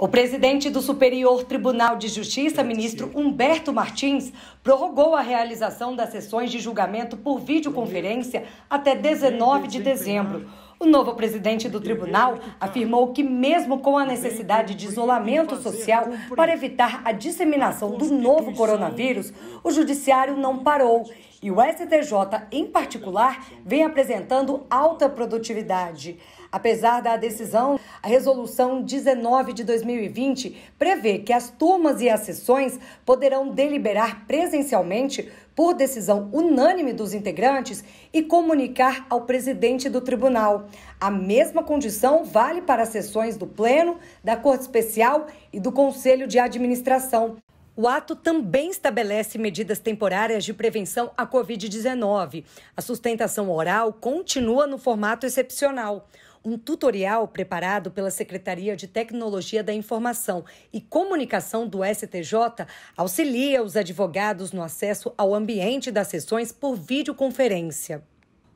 O presidente do Superior Tribunal de Justiça, ministro Humberto Martins, prorrogou a realização das sessões de julgamento por videoconferência até 19 de dezembro. O novo presidente do tribunal afirmou que, mesmo com a necessidade de isolamento social para evitar a disseminação do novo coronavírus, o judiciário não parou e o STJ, em particular, vem apresentando alta produtividade. Apesar da decisão, a resolução 19 de 2020 prevê que as turmas e as sessões poderão deliberar presencialmente por decisão unânime dos integrantes, e comunicar ao presidente do tribunal. A mesma condição vale para as sessões do Pleno, da Corte Especial e do Conselho de Administração. O ato também estabelece medidas temporárias de prevenção à Covid-19. A sustentação oral continua no formato excepcional um tutorial preparado pela Secretaria de Tecnologia da Informação e Comunicação do STJ auxilia os advogados no acesso ao ambiente das sessões por videoconferência.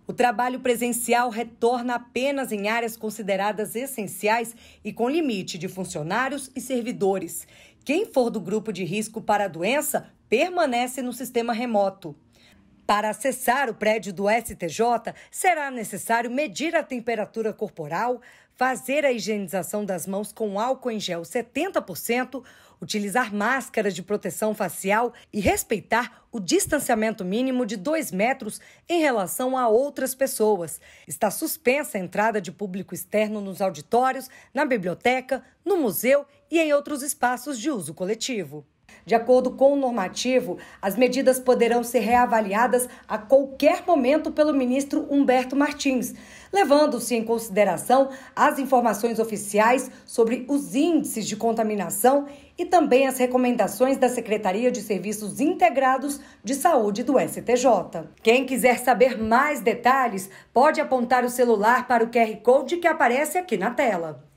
O trabalho presencial retorna apenas em áreas consideradas essenciais e com limite de funcionários e servidores. Quem for do grupo de risco para a doença permanece no sistema remoto. Para acessar o prédio do STJ, será necessário medir a temperatura corporal, fazer a higienização das mãos com álcool em gel 70%, utilizar máscara de proteção facial e respeitar o distanciamento mínimo de 2 metros em relação a outras pessoas. Está suspensa a entrada de público externo nos auditórios, na biblioteca, no museu e em outros espaços de uso coletivo. De acordo com o normativo, as medidas poderão ser reavaliadas a qualquer momento pelo ministro Humberto Martins, levando-se em consideração as informações oficiais sobre os índices de contaminação e também as recomendações da Secretaria de Serviços Integrados de Saúde do STJ. Quem quiser saber mais detalhes, pode apontar o celular para o QR Code que aparece aqui na tela.